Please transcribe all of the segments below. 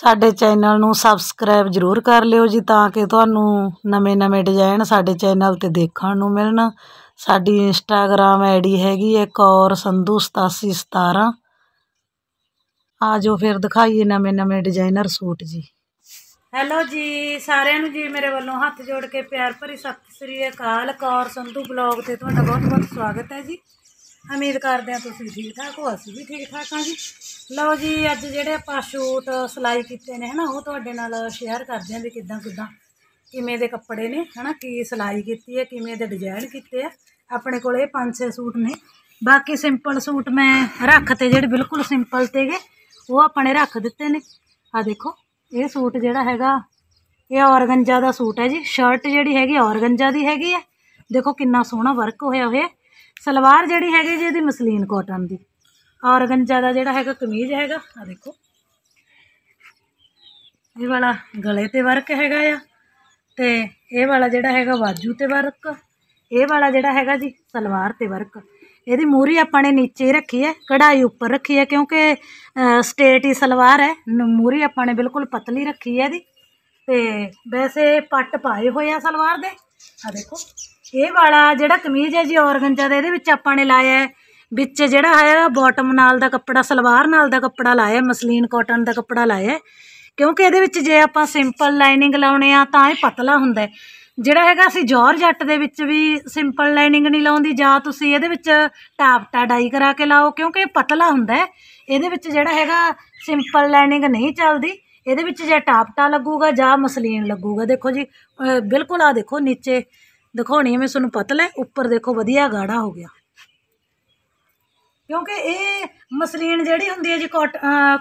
ਸਾਡੇ ਚੈਨਲ ਨੂੰ ਸਬਸਕ੍ਰਾਈਬ ਜ਼ਰੂਰ ਕਰ ਲਿਓ ਜੀ ਤਾਂ ਕਿ ਤੁਹਾਨੂੰ ਨਵੇਂ-ਨਵੇਂ ਡਿਜ਼ਾਈਨ ਸਾਡੇ ਚੈਨਲ ਤੇ ਦੇਖਣ ਨੂੰ ਮਿਲਣ ਸਾਡੀ ਇੰਸਟਾਗ੍ਰam ਆਈਡੀ ਹੈਗੀ ਹੈ ਕੌਰ ਸੰਧੂ 8717 ਆਜੋ ਫਿਰ ਦਿਖਾਈਏ ਨਵੇਂ-ਨਵੇਂ ਡਿਜ਼ਾਈਨਰ ਸੂਟ ਜੀ ਹੈਲੋ ਜੀ ਸਾਰਿਆਂ ਨੂੰ ਜੀ ਮੇਰੇ ਵੱਲੋਂ ਹੱਥ ਜੋੜ ਕੇ ਪਿਆਰ ਭਰੀ ਸਤਿ ਸ੍ਰੀ ਅਕਾਲ ਕੌਰ ਸੰਧੂ ਬਲੌਗ ਤੇ ਤੁਹਾਡਾ ਬਹੁਤ-ਬਹੁਤ ਸਵਾਗਤ ਹੈ ਜੀ उम्मीद करते हैं तुम ठीक ठाक हो अभी भी ठीक ठाक हाँ जी लो जी अज जे सूट सिलाई किए हैं है ना वो तो शेयर करते हैं भी कि किदा किमें कपड़े ने है ना कि सिलाई की है किमें डिजायन किए हैं अपने को पांच छः सूट ने बाकी सिंपल सूट मैं रखते जोड़े बिल्कुल सिंपल से गए वो अपने रख दते ने आ देखो ये सूट जोड़ा है ये ऑरगंजा का सूट है जी शर्ट जी हैगी ऑरगंजा की हैगी है देखो कि सोहना वर्क होया हुआ ਸਲਵਾਰ ਜਿਹੜੀ ਹੈਗੀ ਜੀ ਇਹਦੀ ਮਸਲੀਨ ਕਾਟਨ ਦੀ ਔਰਗੰਜਾ ਦਾ ਜਿਹੜਾ ਹੈਗਾ ਕਮੀਜ਼ ਹੈਗਾ ਆ ਦੇਖੋ ਇਹ ਵਾਲਾ ਗਲੇ ਤੇ ਵਰਕ ਹੈਗਾ ਆ ਤੇ ਇਹ ਵਾਲਾ ਜਿਹੜਾ ਹੈਗਾ ਬਾਜੂ ਤੇ ਵਰਕ ਇਹ ਵਾਲਾ ਜਿਹੜਾ ਹੈਗਾ ਜੀ ਸਲਵਾਰ ਤੇ ਵਰਕ ਇਹਦੀ ਮੂਰੀ ਆਪਾਂ ਨੇ ਨੀਚੇ ਰੱਖੀ ਹੈ ਕਢਾਈ ਉੱਪਰ ਰੱਖੀ ਹੈ ਕਿਉਂਕਿ ਸਟੇਟ ਹੀ ਸਲਵਾਰ ਹੈ ਮੂਰੀ ਆਪਾਂ ਨੇ ਬਿਲਕੁਲ ਪਤਲੀ ਰੱਖੀ ਹੈ ਇਹਦੀ ਤੇ ਵੈਸੇ ਪੱਟ ਪਾਏ ਹੋਏ ਆ ਸਲਵਾਰ ਦੇ ਆ ਦੇਖੋ ਇਹ ਵਾਲਾ ਜਿਹੜਾ ਕਮੀਜ਼ ਹੈ ਜੀ ਔਰਗਨਜਾ ਦਾ ਇਹਦੇ ਵਿੱਚ ਆਪਾਂ ਨੇ ਲਾਇਆ ਵਿੱਚ ਜਿਹੜਾ ਹੈ ਬਾਟਮ ਨਾਲ ਦਾ ਕੱਪੜਾ ਸਲਵਾਰ ਨਾਲ ਦਾ ਕੱਪੜਾ ਲਾਇਆ ਮਸਲੀਨ ਕਾਟਨ ਦਾ ਕੱਪੜਾ ਲਾਇਆ ਕਿਉਂਕਿ ਇਹਦੇ ਵਿੱਚ ਜੇ ਆਪਾਂ ਸਿੰਪਲ ਲਾਈਨਿੰਗ ਲਾਉਣੇ ਆ ਤਾਂ ਇਹ ਪਤਲਾ ਹੁੰਦਾ ਜਿਹੜਾ ਹੈਗਾ ਅਸੀਂ ਜੱਟ ਦੇ ਵਿੱਚ ਵੀ ਸਿੰਪਲ ਲਾਈਨਿੰਗ ਨਹੀਂ ਲਾਉਂਦੀ ਜਾਂ ਤੁਸੀਂ ਇਹਦੇ ਵਿੱਚ ਟਾਪਟਾ ਡਾਈ ਕਰਾ ਕੇ ਲਾਓ ਕਿਉਂਕਿ ਇਹ ਪਤਲਾ ਹੁੰਦਾ ਇਹਦੇ ਵਿੱਚ ਜਿਹੜਾ ਹੈਗਾ ਸਿੰਪਲ ਲਾਈਨਿੰਗ ਨਹੀਂ ਚੱਲਦੀ ਇਹਦੇ ਵਿੱਚ ਜੇ ਟਾਪਟਾ ਲੱਗੂਗਾ ਜਾਂ ਮਸਲੀਨ ਲੱਗੂਗਾ ਦੇਖੋ ਜੀ ਬਿਲਕੁਲ ਆ ਦੇਖੋ ਨੀਚੇ ਦਿਖਾਉਣੀ ਮੈਂ ਤੁਹਾਨੂੰ ਪਤਲਾ ਉੱਪਰ ਦੇਖੋ ਵਧੀਆ ਗਾੜਾ ਹੋ ਗਿਆ ਕਿਉਂਕਿ ਇਹ ਮਸਲੀਨ ਜਿਹੜੀ ਹੁੰਦੀ ਹੈ ਜੀ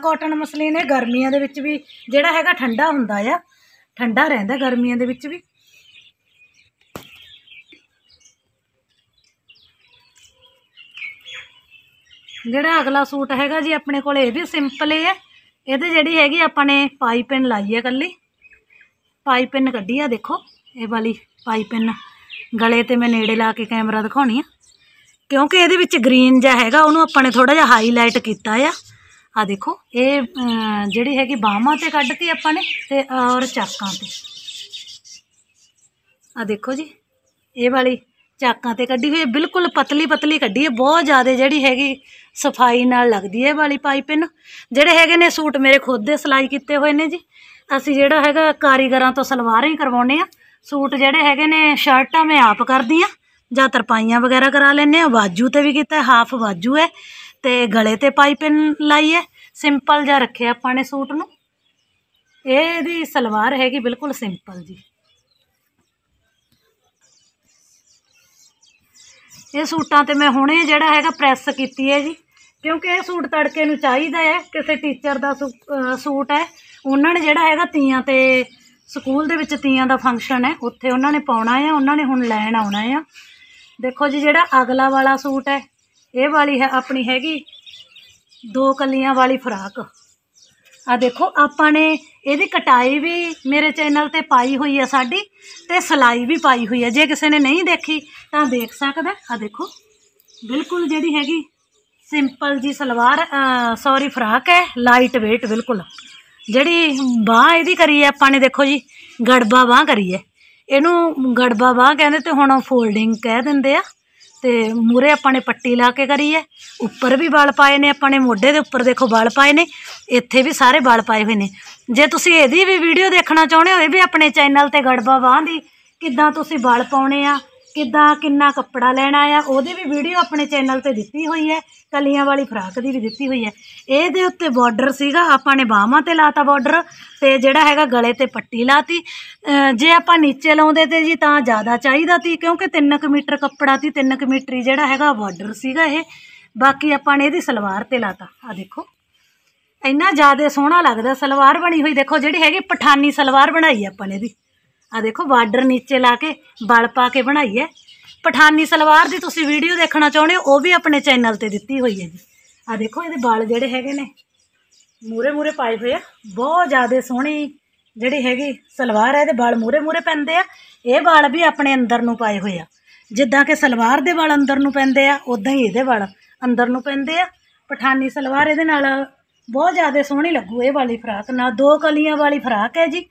ਕਾਟਨ ਮਸਲੀਨ ਇਹ ਗਰਮੀਆਂ ਦੇ ਵਿੱਚ ਵੀ ਜਿਹੜਾ ਹੈਗਾ ਠੰਡਾ ਹੁੰਦਾ ਆ ਠੰਡਾ ਰਹਿੰਦਾ ਗਰਮੀਆਂ ਦੇ ਵਿੱਚ ਵੀ ਜਿਹੜਾ ਅਗਲਾ ਸੂਟ ਹੈਗਾ ਜੀ ਆਪਣੇ ਕੋਲ ਇਹ ਵੀ ਸਿੰਪਲ ਹੈ ਇਹਦੇ ਜਿਹੜੀ ਹੈਗੀ ਆਪਾਂ ਨੇ ਪਾਈਪਿੰਨ ਲਾਈ ਹੈ ਕੱਲੀ ਪਾਈਪਿੰਨ ਕੱਢੀ ਆ ਦੇਖੋ ਇਹ ਵਾਲੀ ਪਾਈਪਿੰਨ ਗਲੇ ਤੇ ਮੈਂ ਨੇੜੇ ਲਾ ਕੇ ਕੈਮਰਾ ਦਿਖਾਉਣੀ ਆ ਕਿਉਂਕਿ ਇਹਦੇ ਵਿੱਚ ਗ੍ਰੀਨ ਜਿਹਾ ਹੈਗਾ ਉਹਨੂੰ ਆਪਾਂ ਨੇ ਥੋੜਾ ਜਿਹਾ ਹਾਈਲਾਈਟ ਕੀਤਾ ਆ ਆ ਦੇਖੋ ਇਹ ਜਿਹੜੀ ਹੈਗੀ ਬਾਹਾਂ ਤੇ ਕੱਢਤੀ ਆਪਾਂ ਨੇ ਤੇ ਔਰ ਚਾਕਾਂ ਤੇ ਆ ਦੇਖੋ ਜੀ ਇਹ ਵਾਲੀ ਚਾਕਾਂ ਤੇ ਕੱਢੀ ਹੋਈ ਹੈ ਬਿਲਕੁਲ ਪਤਲੀ ਪਤਲੀ ਕੱਢੀ ਹੈ ਬਹੁਤ ਜ਼ਿਆਦਾ ਜਿਹੜੀ ਹੈਗੀ ਸਫਾਈ ਨਾਲ ਲੱਗਦੀ ਹੈ ਵਾਲੀ ਪਾਈਪਿੰਨ ਜਿਹੜੇ ਹੈਗੇ ਨੇ ਸੂਟ ਮੇਰੇ ਖੁਦ ਦੇ ਸਿਲਾਈ ਕੀਤੇ ਹੋਏ ਨੇ ਜੀ ਅਸੀਂ ਜਿਹੜਾ ਹੈਗਾ ਕਾਰੀਗਰਾਂ ਤੋਂ ਸਲਵਾਰਾਂ ਹੀ ਕਰਵਾਉਨੇ ਆ ਸੂਟ ਜਿਹੜੇ ਹੈਗੇ ਨੇ ਸ਼ਰਟਾਂ ਮੈਂ ਆਪ ਕਰਦੀ ਆ ਜਾਂ ਤਰਪਾਈਆਂ ਵਗੈਰਾ ਕਰਾ ਲੈਨੇ ਆ ਬਾਜੂ ਤੇ ਵੀ ਕੀਤਾ ਹਾਫ ਬਾਜੂ ਹੈ ਤੇ ਗਲੇ ਤੇ ਪਾਈਪਿੰਨ ਲਾਈ ਹੈ ਸਿੰਪਲ ਜਿਹਾ ਰੱਖਿਆ ਆਪਾਂ ਨੇ ਸੂਟ ਨੂੰ ਇਹ ਇਹਦੀ ਸਲਵਾਰ ਹੈਗੀ ਬਿਲਕੁਲ ਸਿੰਪਲ ਜੀ ਇਹ ਸੂਟਾਂ ਤੇ ਮੈਂ ਹੁਣੇ ਜਿਹੜਾ ਹੈਗਾ ਪ੍ਰੈਸ ਕੀਤੀ ਹੈ ਜੀ ਕਿਉਂਕਿ ਇਹ ਸੂਟ ਤੜਕੇ ਨੂੰ ਚਾਹੀਦਾ ਹੈ ਕਿਸੇ ਟੀਚਰ ਦਾ ਸੂਟ ਹੈ ਉਹਨਾਂ ਨੇ ਜਿਹੜਾ ਹੈਗਾ ਤੀਆਂ ਤੇ ਸਕੂਲ ਦੇ ਵਿੱਚ ਤੀਆਂ ਦਾ ਫੰਕਸ਼ਨ ਹੈ ਉੱਥੇ ਉਹਨਾਂ ਨੇ ਪਾਉਣਾ ਹੈ ਉਹਨਾਂ ਨੇ ਹੁਣ ਲੈਣ ਆਉਣਾ ਹੈ ਦੇਖੋ ਜੀ ਜਿਹੜਾ ਅਗਲਾ ਵਾਲਾ ਸੂਟ ਹੈ ਇਹ ਵਾਲੀ ਹੈ ਆਪਣੀ ਹੈਗੀ ਦੋ ਕਲੀਆਂ ਵਾਲੀ ਫਰਾਕ ਆ ਦੇਖੋ ਆਪਾਂ ਨੇ ਇਹਦੀ ਕਟਾਈ ਵੀ ਮੇਰੇ ਚੈਨਲ ਤੇ ਪਾਈ ਹੋਈ ਹੈ ਸਾਡੀ ਤੇ ਸਲਾਈ ਵੀ ਪਾਈ ਹੋਈ ਹੈ ਜੇ ਕਿਸੇ ਨੇ ਨਹੀਂ ਦੇਖੀ ਤਾਂ ਦੇਖ ਸਕਦਾ ਆ ਦੇਖੋ ਬਿਲਕੁਲ ਜਿਹੜੀ ਹੈਗੀ ਸਿੰਪਲ ਜੀ ਸਲਵਾਰ ਸੌਰੀ ਫਰਾਕ ਹੈ ਲਾਈਟ weight ਬਿਲਕੁਲ ਜਿਹੜੀ ਬਾਹ ਇਹਦੀ ਕਰੀ ਹੈ ਆਪਾਂ ਨੇ ਦੇਖੋ ਜੀ ਗੜਬਾ ਬਾਹ ਕਰੀ ਹੈ ਇਹਨੂੰ ਗੜਬਾ ਬਾਹ ਕਹਿੰਦੇ ਤੇ ਹੁਣ ਫੋਲਡਿੰਗ ਕਹਿ ਦਿੰਦੇ ਆ ਤੇ ਮੂਰੇ ਆਪਾਂ ਨੇ ਪੱਟੀ ਲਾ ਕੇ ਕਰੀ ਹੈ ਉੱਪਰ ਵੀ ਵਾਲ ਪਾਏ ਨੇ ਆਪਾਂ ਨੇ ਮੋਢੇ ਦੇ ਉੱਪਰ ਦੇਖੋ ਵਾਲ ਪਾਏ ਨੇ ਇੱਥੇ ਵੀ ਸਾਰੇ ਵਾਲ ਪਾਏ ਹੋਏ ਨੇ ਜੇ ਤੁਸੀਂ ਇਹਦੀ ਵੀ ਵੀਡੀਓ ਦੇਖਣਾ ਚਾਹੁੰਦੇ ਹੋ ਇਹ ਵੀ ਆਪਣੇ ਚੈਨਲ ਤੇ ਗੜਬਾ ਬਾਂਹ ਕਿਦਾਂ ਕਿੱਦਾਂ ਤੁਸੀਂ ਵਾਲ ਪਾਉਣੇ ਆ ਕਿੱਦਾਂ ਕਿੰਨਾ ਕੱਪੜਾ ਲੈਣਾ ਆ ਉਹਦੀ ਵੀ ਵੀਡੀਓ ਆਪਣੇ ਚੈਨਲ ਤੇ ਦਿੱਤੀ ਹੋਈ ਹੈ ਕਲੀਆਂ ਵਾਲੀ ਫਰਾਕ ਦੀ ਵੀ ਦਿੱਤੀ ਹੋਈ ਹੈ ਇਹਦੇ ਉੱਤੇ ਬਾਰਡਰ ਸੀਗਾ ਆਪਾਂ ਨੇ ਬਾਹਾਂ ਤੇ ਲਾਤਾ ਬਾਰਡਰ ਤੇ ਜਿਹੜਾ ਹੈਗਾ ਗਲੇ ਤੇ ਪੱਟੀ ਲਾਤੀ ਜੇ ਆਪਾਂ ਨੀਚੇ ਲਾਉਂਦੇ ਤੇ ਜੀ ਤਾਂ ਜ਼ਿਆਦਾ ਚਾਹੀਦਾ ਸੀ ਕਿਉਂਕਿ 3 ਕਿ ਮੀਟਰ ਕੱਪੜਾ ਸੀ 3 ਕਿ ਮੀਟਰ ਜਿਹੜਾ ਹੈਗਾ ਬਾਰਡਰ ਸੀਗਾ ਇਹ ਬਾਕੀ ਆਪਾਂ ਨੇ ਇਹਦੀ ਸਲਵਾਰ ਤੇ ਲਾਤਾ ਆ ਦੇਖੋ ਇੰਨਾ ਜ਼ਿਆਦਾ ਸੋਹਣਾ ਲੱਗਦਾ ਸਲਵਾਰ ਬਣੀ ਹੋਈ ਦੇਖੋ ਜਿਹੜੀ ਹੈਗੀ ਪਠਾਨੀ ਸਲਵਾਰ ਬਣਾਈ ਆਪਾਂ ਨੇ ਇਹਦੀ ਆ ਦੇਖੋ ਬਾਰਡਰ ਨੀਚੇ ਲਾ ਕੇ ਬਲ ਪਾ ਕੇ ਬਣਾਈ ਹੈ ਪਠਾਨੀ ਸਲਵਾਰ ਦੀ ਤੁਸੀਂ ਵੀਡੀਓ ਦੇਖਣਾ ਚਾਹੁੰਦੇ ਹੋ ਉਹ ਵੀ ਆਪਣੇ ਚੈਨਲ ਤੇ ਦਿੱਤੀ ਹੋਈ ਹੈ ਜੀ ਆ ਦੇਖੋ ਇਹਦੇ ਬਲ ਜਿਹੜੇ ਹੈਗੇ ਨੇ ਮੂਰੇ ਮੂਰੇ ਪਾਏ ਹੋਏ ਆ ਬਹੁਤ ਜ਼ਿਆਦਾ ਸੋਹਣੀ ਜਿਹੜੀ ਹੈਗੀ ਸਲਵਾਰ ਹੈ ਇਹਦੇ ਬਲ ਮੂਰੇ ਮੂਰੇ ਪੈਂਦੇ ਆ ਇਹ ਬਲ ਵੀ ਆਪਣੇ ਅੰਦਰ ਨੂੰ ਪਾਏ ਹੋਏ ਆ ਜਿੱਦਾਂ ਕਿ ਸਲਵਾਰ ਦੇ ਬਲ ਅੰਦਰ ਨੂੰ ਪੈਂਦੇ ਆ ਉਦਾਂ ਹੀ ਇਹਦੇ ਬਲ ਅੰਦਰ ਨੂੰ ਪੈਂਦੇ ਆ ਪਠਾਨੀ ਸਲਵਾਰ ਇਹਦੇ ਨਾਲ ਬਹੁਤ ਜ਼ਿਆਦਾ ਸੋਹਣੀ ਲੱਗੂ ਇਹ ਵਾਲੀ ਫਰਾਕ ਨਾਲ ਦੋ ਕਲੀਆਂ ਵਾਲੀ ਫਰਾਕ ਹੈ ਜੀ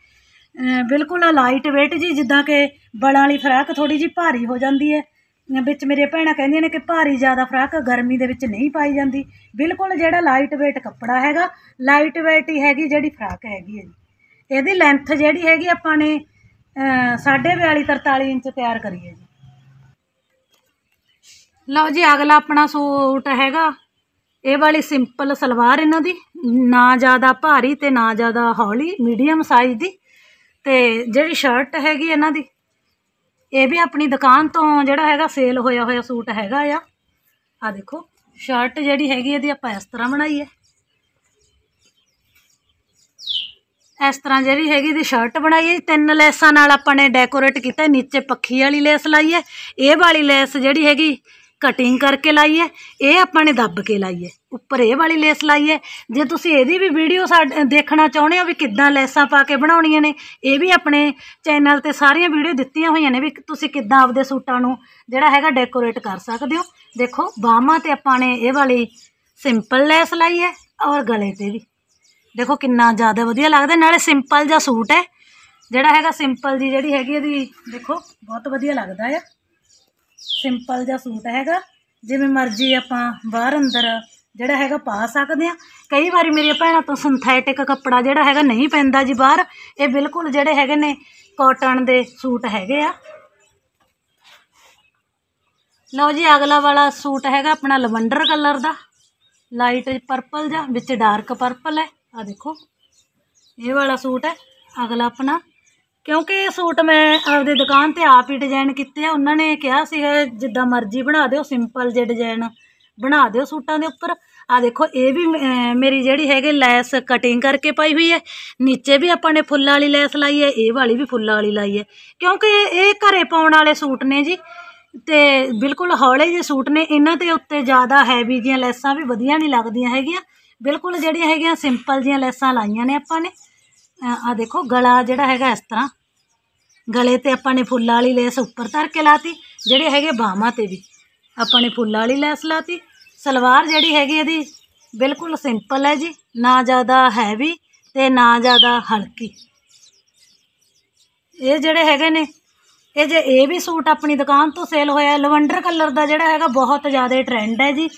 ਬਿਲਕੁਲ ਨਾ ਲਾਈਟ ਵੇਟ ਜੀ ਜਿੱਦਾਂ ਕਿ ਬਲਾਂ ਵਾਲੀ ਫਰਾਕ ਥੋੜੀ ਜੀ ਭਾਰੀ ਹੋ ਜਾਂਦੀ ਹੈ ਵਿੱਚ ਮੇਰੇ ਭੈਣਾਂ ਕਹਿੰਦੀਆਂ ਨੇ ਕਿ ਭਾਰੀ ਜ਼ਿਆਦਾ ਫਰਾਕ ਗਰਮੀ ਦੇ ਵਿੱਚ ਨਹੀਂ ਪਾਈ ਜਾਂਦੀ ਬਿਲਕੁਲ ਜਿਹੜਾ ਲਾਈਟ ਵੇਟ ਕੱਪੜਾ ਹੈਗਾ ਲਾਈਟ ਵੇਟ ਹੀ ਹੈਗੀ ਜਿਹੜੀ ਫਰਾਕ ਹੈਗੀ ਹੈ ਜੀ ਇਹਦੀ ਲੈਂਥ ਜਿਹੜੀ ਹੈਗੀ ਆਪਾਂ ਨੇ 42 43 ਇੰਚ ਤਿਆਰ ਕਰੀ ਹੈ ਜੀ ਲਓ ਜੀ ਅਗਲਾ ਆਪਣਾ ਸੂਟ ਹੈਗਾ ਇਹ ਵਾਲੀ ਸਿੰਪਲ ਸਲਵਾਰ ਇਹਨਾਂ ਦੀ ਨਾ ਜ਼ਿਆਦਾ ਭਾਰੀ ਤੇ ਨਾ ਜ਼ਿਆਦਾ ਹੌਲੀ ਮੀਡੀਅਮ ਸਾਈਜ਼ ਦੀ ਤੇ ਜਿਹੜੀ ਸ਼ਰਟ ਹੈਗੀ ਇਹਨਾਂ ਦੀ ਇਹ ਵੀ ਆਪਣੀ ਦੁਕਾਨ ਤੋਂ ਜਿਹੜਾ ਹੈਗਾ ਸੇਲ ਹੋਇਆ ਹੋਇਆ ਸੂਟ ਹੈਗਾ ਆ ਆ ਦੇਖੋ ਸ਼ਰਟ ਜਿਹੜੀ ਹੈਗੀ ਇਹਦੀ ਆਪਾਂ ਇਸ ਤਰ੍ਹਾਂ ਬਣਾਈ ਹੈ ਇਸ ਤਰ੍ਹਾਂ ਜਿਹੜੀ ਹੈਗੀ ਦੀ ਸ਼ਰਟ ਬਣਾਈ ਹੈ ਤਿੰਨ ਲੈਸਾਂ ਨਾਲ ਆਪਾਂ ਨੇ ਡੈਕੋਰੇਟ ਕੀਤਾ ਨੀਚੇ ਪੱਖੀ ਵਾਲੀ ਲੈਸ ਲਾਈ ਹੈ ਇਹ ਵਾਲੀ ਲੈਸ ਜਿਹੜੀ ਹੈਗੀ ਕਟਿੰਗ ਕਰਕੇ ਲਾਈ ਹੈ ਇਹ ਆਪਾਂ ਨੇ ਦੱਬ ਕੇ ਲਾਈ ਹੈ ਉੱਪਰ ਇਹ ਵਾਲੀ ਲੇਸ ਲਾਈ ਹੈ ਜੇ ਤੁਸੀਂ ਇਹਦੀ ਵੀ ਵੀਡੀਓ ਦੇਖਣਾ ਚਾਹੁੰਦੇ ਹੋ ਵੀ ਕਿੱਦਾਂ ਲੈਸਾਂ ਪਾ ਕੇ ਬਣਾਉਣੀਆਂ ਨੇ ਇਹ ਵੀ ਆਪਣੇ ਚੈਨਲ ਤੇ ਸਾਰੀਆਂ ਵੀਡੀਓ ਦਿੱਤੀਆਂ ਹੋਈਆਂ ਨੇ ਵੀ ਤੁਸੀਂ ਕਿੱਦਾਂ ਆਪਦੇ ਸੂਟਾਂ ਨੂੰ ਜਿਹੜਾ ਹੈਗਾ ਡੈਕੋਰੇਟ ਕਰ ਸਕਦੇ ਹੋ ਦੇਖੋ ਬਾਹਾਂ ਤੇ ਆਪਾਂ ਨੇ ਇਹ ਵਾਲੀ ਸਿੰਪਲ ਲੈਸ ਲਾਈ ਹੈ ਔਰ ਗਲੇ ਤੇ ਵੀ ਦੇਖੋ ਕਿੰਨਾ ਜ਼ਿਆਦਾ ਵਧੀਆ ਲੱਗਦਾ ਨਾਲੇ ਸਿੰਪਲ ਜਿਹਾ ਸੂਟ ਹੈ ਜਿਹੜਾ ਹੈਗਾ ਸਿੰਪਲ ਜੀ ਜਿਹੜੀ ਹੈਗੀ ਇਹਦੀ ਦੇਖੋ ਬਹੁਤ ਵਧੀਆ ਲੱਗਦਾ ਆ ਸਿੰਪਲ ਜਿਹਾ ਸੂਟ ਹੈਗਾ ਜਿਵੇਂ ਮਰਜ਼ੀ ਆਪਾਂ ਬਾਹਰ ਅੰਦਰ ਜਿਹੜਾ ਹੈਗਾ ਪਾ ਸਕਦੇ ਆ ਕਈ ਵਾਰੀ ਮੇਰੀ ਭੈਣਾਂ ਤੋਂ ਸਿੰਥੈਟਿਕ ਕੱਪੜਾ ਜਿਹੜਾ ਹੈਗਾ ਨਹੀਂ ਪੈਂਦਾ ਜੀ ਬਾਹਰ ਇਹ ਬਿਲਕੁਲ ਜਿਹੜੇ ਹੈਗੇ ਨੇ ਕਾਟਨ ਦੇ ਸੂਟ ਹੈਗੇ ਆ ਲਓ ਜੀ ਅਗਲਾ ਵਾਲਾ ਸੂਟ ਹੈਗਾ ਆਪਣਾ ਲਵੰਡਰ ਕਲਰ ਦਾ ਲਾਈਟ ਪਰਪਲ ਜਾਂ ਵਿੱਚ ਡਾਰਕ ਪਰਪਲ ਹੈ ਆ ਦੇਖੋ ਇਹ ਵਾਲਾ ਸੂਟ ਹੈ ਅਗਲਾ ਆਪਣਾ ਕਿਉਂਕਿ ਇਹ ਸੂਟ ਮੈਂ ਆਪਦੇ ਦੁਕਾਨ ਤੇ ਆਪ ਹੀ ਡਿਜ਼ਾਈਨ ਕੀਤੇ ਆ ਉਹਨਾਂ ਨੇ ਕਿਹਾ ਸੀਗਾ ਜਿੱਦਾਂ ਮਰਜ਼ੀ ਬਣਾ ਦਿਓ ਸਿੰਪਲ ਜਿਹੇ ਡਿਜ਼ਾਈਨ ਬਣਾ ਦਿਓ ਸੂਟਾਂ ਦੇ ਉੱਪਰ ਆ ਦੇਖੋ ਇਹ ਵੀ ਮੇਰੀ ਜਿਹੜੀ ਹੈਗੇ ਲੈਸ ਕਟਿੰਗ ਕਰਕੇ ਪਾਈ ਹੋਈ ਹੈ ਨੀਚੇ ਵੀ ਆਪਾਂ ਨੇ ਫੁੱਲਾਂ ਵਾਲੀ ਲੈਸ ਲਾਈ ਹੈ ਇਹ ਵਾਲੀ ਵੀ ਫੁੱਲਾਂ ਵਾਲੀ ਲਾਈ ਹੈ ਕਿਉਂਕਿ ਇਹ ਘਰੇ ਪਾਉਣ ਵਾਲੇ ਸੂਟ ਨੇ ਜੀ ਤੇ ਬਿਲਕੁਲ ਹੌਲੇ ਜਿਹੇ ਸੂਟ ਨੇ ਇਹਨਾਂ ਦੇ ਉੱਤੇ ਜ਼ਿਆਦਾ ਹੈਵੀ ਜੀਆਂ ਲੈਸਾਂ ਵੀ ਵਧੀਆ ਨਹੀਂ ਲੱਗਦੀਆਂ ਹੈਗੀਆਂ ਬਿਲਕੁਲ ਜਿਹੜੀਆਂ ਹੈਗੀਆਂ ਸਿੰਪਲ ਜੀਆਂ ਲੈਸਾਂ ਲਾਈਆਂ ਨੇ ਆਪਾਂ ਨੇ ਆ ਦੇਖੋ ਗਲਾ ਜਿਹੜਾ ਹੈਗਾ ਇਸ ਤਰ੍ਹਾਂ ਗਲੇ ਤੇ ਆਪਾਂ ਨੇ ਫੁੱਲਾਂ ਵਾਲੀ ਲੈਸ ਉੱਪਰ ਧਰ ਕੇ ਲਾਤੀ ਜਿਹੜੇ ਹੈਗੇ ਬਾਹਾਂ ਤੇ ਵੀ ਆਪਾਂ ਨੇ ਫੁੱਲਾਂ ਵਾਲੀ ਲੈਸ ਲਾਤੀ ਸਲਵਾਰ ਜਿਹੜੀ ਹੈਗੀ ਇਹਦੀ ਬਿਲਕੁਲ ਸਿੰਪਲ ਹੈ ਜੀ ਨਾ ਜ਼ਿਆਦਾ ਹੈਵੀ ਤੇ ਨਾ ਜ਼ਿਆਦਾ ਹਲਕੀ ਇਹ ਜਿਹੜੇ ਹੈਗੇ ਨੇ ਇਹ ਜੇ ਇਹ ਵੀ ਸੂਟ ਆਪਣੀ ਦੁਕਾਨ ਤੋਂ ਸੇਲ ਹੋਇਆ ਲਵੰਡਰ ਕਲਰ ਦਾ ਜਿਹੜਾ ਹੈਗਾ ਬਹੁਤ ਜ਼ਿਆਦਾ ਟ੍ਰੈਂਡ ਹੈ ਜੀ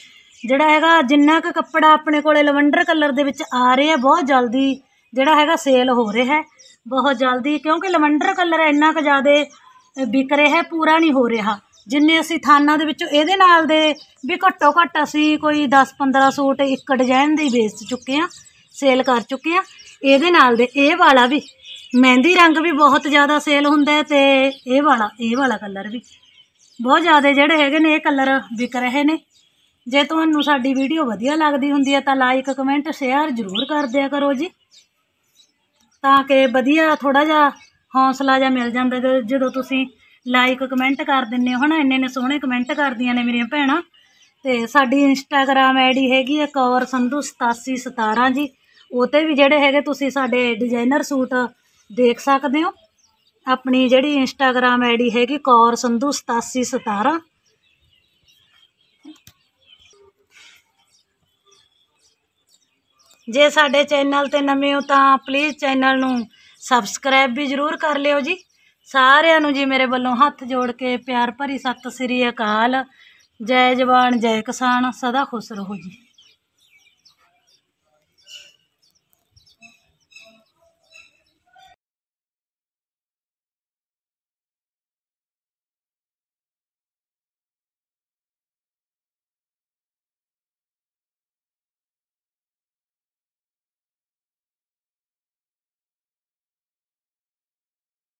ਜਿਹੜਾ ਹੈਗਾ ਜਿੰਨਾ ਕੁ ਕੱਪੜਾ ਆਪਣੇ ਕੋਲੇ ਲਵੰਡਰ ਕਲਰ ਦੇ ਵਿੱਚ ਆ ਰਿਹਾ ਬਹੁਤ ਜਲਦੀ ਜਿਹੜਾ ਹੈਗਾ ਸੇਲ ਹੋ ਰਿਹਾ ਹੈ ਬਹੁਤ ਜਲਦੀ ਕਿਉਂਕਿ ਲਵੰਡਰ ਕਲਰ ਇੰਨਾ ਕੁ ਜ਼ਿਆਦਾ ਵਿਕ ਰਿਹਾ ਹੈ ਪੂਰਾ ਨਹੀਂ ਹੋ ਰਿਹਾ ਜਿੰਨੇ ਅਸੀਂ ਥਾਨਾਂ ਦੇ ਵਿੱਚੋਂ ਇਹਦੇ ਨਾਲ ਦੇ ਵੀ ਘੱਟੋ ਘੱਟ ਅਸੀਂ ਕੋਈ 10-15 ਸੂਟ ਇੱਕ ਡਿਜ਼ਾਈਨ ਦੇ ਵੇਚ ਚੁੱਕੇ ਆ ਸੇਲ ਕਰ ਚੁੱਕੇ ਆ ਇਹਦੇ ਨਾਲ ਦੇ ਇਹ ਵਾਲਾ ਵੀ ਮਹਿੰਦੀ ਰੰਗ ਵੀ ਬਹੁਤ ਜ਼ਿਆਦਾ ਸੇਲ ਹੁੰਦਾ ਤੇ ਇਹ ਵਾਲਾ ਇਹ ਵਾਲਾ ਕਲਰ ਵੀ ਬਹੁਤ ਜ਼ਿਆਦਾ ਜਿਹੜੇ ਹੈਗੇ ਨੇ ਇਹ ਕਲਰ ਵਿਕ ਰਹੇ ਨੇ ਜੇ ਤੁਹਾਨੂੰ ਸਾਡੀ ਵੀਡੀਓ ਵਧੀਆ ਲੱਗਦੀ ਹੁੰਦੀ ਹੈ ਤਾਂ ਲਾਈਕ ਕਮੈਂਟ ਸ਼ੇਅਰ ਜ਼ਰੂਰ ਕਰ ਦਿਆ ਕਰੋ ਜੀ ਤਾਂ ਕਿ ਵਧੀਆ ਥੋੜਾ ਜਿਹਾ ਹੌਸਲਾ ਜਿਹਾ ਮਿਲ ਜਾਂਦਾ ਜਦੋਂ ਤੁਸੀਂ ਲਾਈਕ ਕਮੈਂਟ ਕਰ ਦਿੰਨੇ ਹੋ ਹਨਾ ਇੰਨੇ ਨੇ ਸੋਹਣੇ ਕਮੈਂਟ ਕਰਦੀਆਂ ਨੇ ਮੇਰੀਆਂ ਭੈਣਾਂ ਤੇ ਸਾਡੀ ਇੰਸਟਾਗ੍ਰam ਆਈਡੀ ਹੈਗੀ ਹੈ ਕੌਰ ਸੰਧੂ 8717 ਜੀ ਉਹਤੇ ਵੀ ਜਿਹੜੇ ਹੈਗੇ ਤੁਸੀਂ ਸਾਡੇ ਡਿਜ਼ਾਈਨਰ ਸੂਟ ਦੇਖ ਸਕਦੇ ਹੋ ਆਪਣੀ ਜਿਹੜੀ ਇੰਸਟਾਗ੍ਰam ਆਈਡੀ ਹੈਗੀ ਕੌਰ ਸੰਧੂ 8717 ਜੇ ਸਾਡੇ ਚੈਨਲ ਤੇ ਨਵੇਂ ਹੋ ਤਾਂ ਪਲੀਜ਼ ਚੈਨਲ ਨੂੰ ਸਬਸਕ੍ਰਾਈਬ ਵੀ ਜ਼ਰੂਰ ਕਰ ਲਿਓ ਜੀ ਸਾਰਿਆਂ ਨੂੰ ਜੀ ਮੇਰੇ ਵੱਲੋਂ ਹੱਥ ਜੋੜ ਕੇ ਪਿਆਰ ਭਰੀ ਸਤਿ ਸ੍ਰੀ ਅਕਾਲ ਜੈ ਜਵਾਨ ਜੈ ਕਿਸਾਨ ਸਦਾ ਖੁਸ਼ ਰਹੋ ਜੀ